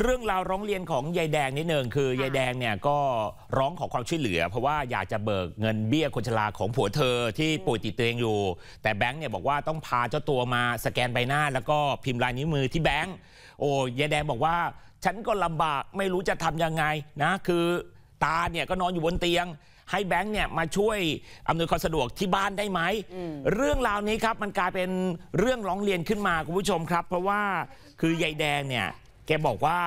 เรื่องราวร้องเรียนของยายแดงนิดนึงคือยายแดงเนี่ยก็ร้องขอความช่วยเหลือ เพราะว่าอยากจะเบิกเงินเบี้ยคนชราของผัวเธอที่ป่วยติดเตียงอยู่ แต่แบงค์เนี่ยบอกว่าต้องพาเจ้าตัวมา สแกนใบหน้าแล้วก็พิมพ์ลายนิ้วมือที่แบงค์โอ้ยายแดงบอกว่าฉันก็ลำบากไม่รู้จะทำยังไงนะคือตาเนี่ยก็นอนอยู่บนเตียง ให้แบงค์เนี่ยมาช่วยอำนวยความสะดวกที่บ้านได้ไหมเรื่องราวนี้ครับมันกลายเป็นเรื่องร้องเรียนขึ้นมาคุณผู้ชมครับ เพราะว่าคือยายแดงเนี่ยแกบอกว่า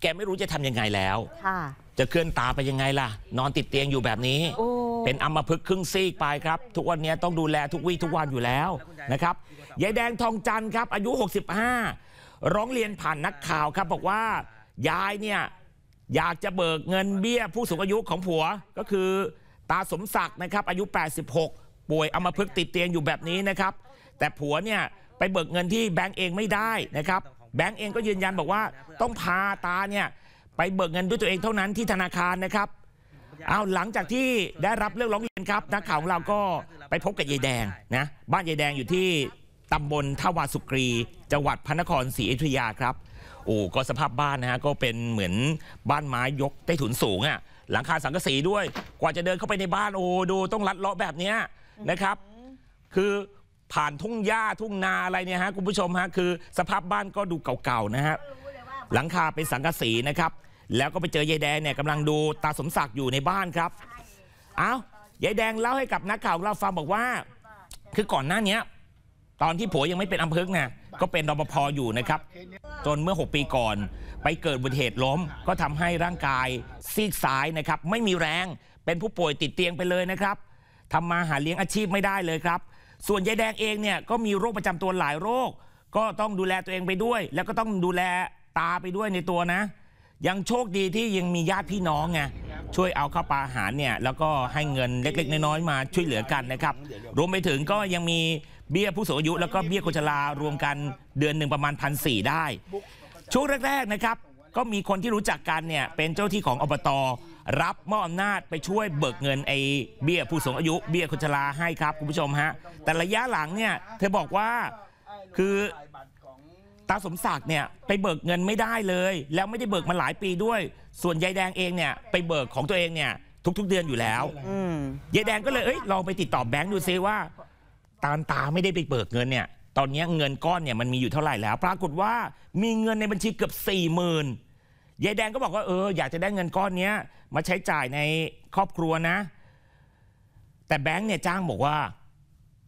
แกไม่รู้จะทำยังไงแล้วค่ะจะเคลื่อนตาไปยังไงล่ะ นอนติดเตียงอยู่แบบนี้้เป็นอัมพฤกษ์ครึ่งซีกไปครับทุกวันนี้ต้องดูแลทุกวี่ทุกวันอยู่แล้วนะครับยายแดงทองจันทร์ครับ อายุ 65 ร้องเรียนผ่านนักข่าวครับบอกว่า ยายเนี่ยอยากจะเบิกเงินเบี้ยผู้สูงอายุของผัว ก็คือ ตาสมศักดิ์นะครับ อายุ 86 ป่วยอัมพฤกษ์ติดเตียงอยู่แบบนี้นะครับ แต่ผัวเนี่ยไปเบิกเงินที่แบงก์เองไม่ได้นะครับแบงก์เองก็ยืนยันบอกว่า ต้องพาตาเนี่ย ไปเบิกเงินด้วยตัวเองเท่านั้นที่ธนาคารนะครับเอาหลังจากที่ได้รับเรื่องร้องเรียนครับนักข่าวของเราก็ไปพบกับยายแดงนะ บ้านยายแดงอยู่ที่ตำบลท่าวาสุกรี จังหวัดพระนครศรีอยุธยาครับโอ้ก็สภาพบ้านนะฮะ ก็เป็นเหมือนบ้านไม้ยกใต้ถุนสูงอะ่ะหลังคาสังกะสีด้วยกว่าจะเดินเข้าไปในบ้านโอ้ดูต้องลัดเลาะแบบเนี้ยนะครับ คือผ่านทุ่งหญ้าทุ่งนาอะไรเนี่ยฮะคุณผู้ชมฮะคือสภาพบ้านก็ดูเก่าๆนะฮะหลังคาเป็นสังกะสีนะครับ แล้วก็ไปเจอยายแดงเนี่ยกำลังดูตาสมศักดิ์อยู่ในบ้านครับอ้าวยายแดงเล่าให้กับนักข่าวเราฟังบอกว่า คือก่อนหน้านี้ตอนที่ผัวยังไม่เป็นอำเภอเนี่ยก็เป็นรปภอยู่นะครับ จนเมื่อ 6 ปีก่อนไปเกิดอุบัติเหตุล้ม ก็ทำให้ร่างกายซีกซ้ายนะครับ ไม่มีแรงเป็นผู้ป่วยติดเตียงไปเลยนะครับทำมาหาเลี้ยงอาชีพไม่ได้เลยครับส่วนยายแดงเองเนี่ยก็มีโรคประจำตัวหลายโรค ก็ต้องดูแลตัวเองไปด้วย แล้วก็ต้องดูแลตาไปด้วยในตัวนะ ยังโชคดีที่ยังมีญาติพี่น้องไงช่วยเอาข้าวปลาอาหารเนี่ยแล้วก็ให้เงินเล็กๆ น้อยๆมาช่วยเหลือกันนะครับ รวมไปถึงก็ยังมีเบี้ย ผู้สูงอายุ แล้วก็เบี้ยคนชรารวมกันเดือนหนึ่งประมาณพันสี่ได้ ช่วงแรกๆนะครับ ก็มีคนที่รู้จักกันเนี่ยเป็นเจ้าที่ของอบตรับมอบอำนาจไปช่วยเบิกเงินไอ้เบี้ยผู้สูงอายุ เบี้ยคนชราให้ครับคุณผู้ชมฮะแต่ระยะหลังเนี่ย เธอบอกว่าคือตาสมศักดิ์เนี่ยไปเบิกเงินไม่ได้เลย แล้วไม่ได้เบิกมาหลายปีด้วย ส่วนยายแดงเองเนี่ย ไปเบิกของตัวเองเนี่ย ทุก ๆ เดือนอยู่แล้วยายแดงก็เลยเอ้ยลองไปติดต่อแบงค์ดูซิว่าตาตาไม่ได้ไปเบิกเงินเนี่ย ตอนนี้เงินก้อนเนี่ยมันมีอยู่เท่าไหร่แล้วปรากฏว่ามีเงินในบัญชีเกือบ4ี่หมื่นยายแดงก็บอกว่าเอออยากจะได้เงินก้อนนี้มาใช้จ่ายในครอบครัวนะ แต่แบงค์เนี่ยจ้างบอกว่า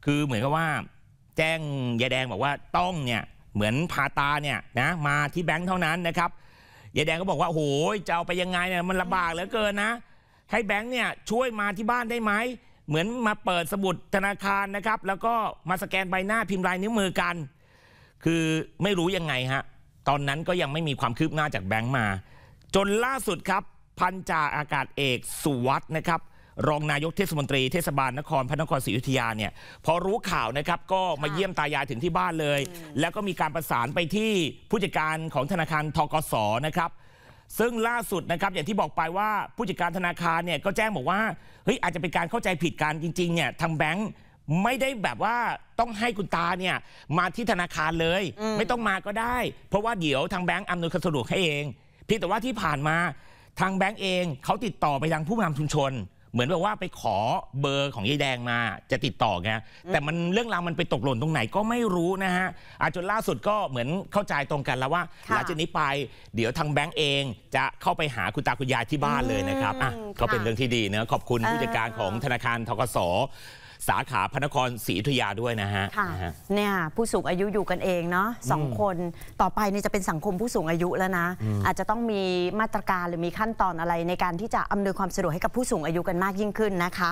คือเหมือนกับว่า แจ้งยายแดงบอกว่าต้องเนี่ยเหมือนพาตาเนี่ยนะ มาที่แบงค์เท่านั้นนะครับยายแดงก็บอกว่าโอ้ยจะเอาไปยังไงเนี่ยมันลำบากเหลือเกินนะให้แบงค์เนี่ยช่วยมาที่บ้านได้ไหมเหมือนมาเปิดสมุดธนาคารนะครับ แล้วก็มาสแกนใบหน้าพิมพ์ลายนิ้วมือกัน คือไม่รู้ยังไงฮะตอนนั้นก็ยังไม่มีความคืบหน้าจากแบงค์มา จนล่าสุดครับ พันจ่าอากาศเอกสุวัฒน์นะครับรองนายกเทศมนตรีเทศบาลนครพระนครศรีอยุธยาเนี่ยพอรู้ข่าวนะครับก็มาเยี่ยมตายายถึงที่บ้านเลย แล้วก็มีการประสานไปที่ผู้จัดการของธนาคารทกสนะครับซึ่งล่าสุดนะครับอย่างที่บอกไปว่าผู้จัดการธนาคารเนี่ยก็แจ้งบอกว่าเฮ้ยอาจจะเป็นการเข้าใจผิดกันจริงๆเนี่ยทางแบงค์ไม่ได้แบบว่าต้องให้คุณตาเนี่ยมาที่ธนาคารเลยไม่ต้องมาก็ได้ เพราะว่าเดี๋ยวทางแบงก์อำนวยความสะดวกให้เองเพียงแต่ว่าที่ผ่านมาทางแบงก์เองเขาติดต่อไปทางผู้นำชุมชน เหมือนแบบว่าไปขอเบอร์ของยายแดงมาจะติดต่อไงแต่มันเรื่องราวมันไปตกหล่นตรงไหนก็ไม่รู้นะฮะอาจนล่าสุดก็เหมือนเข้าใจตรงกันแล้วว่าหลังจากนี้ไปเดี๋ยวทางแบงก์เองจะเข้าไปหาคุณตาคุณยายที่บ้านเลยนะครับอ่ะก็เป็นเรื่องที่ดีนะขอบคุณผู้จัดการของธนาคารทกสสาขาพระนครศรีอยุธยาด้วยนะฮะค่ะเนี่ยผู้สูงอายุอยู่กันเองเนาะสองคนต่อไปนี่จะเป็นสังคมผู้สูงอายุแล้วนะ อาจจะต้องมีมาตรการหรือมีขั้นตอนอะไรในการที่จะอำนวยความสะดวกให้กับผู้สูงอายุกันมากยิ่งขึ้นนะคะ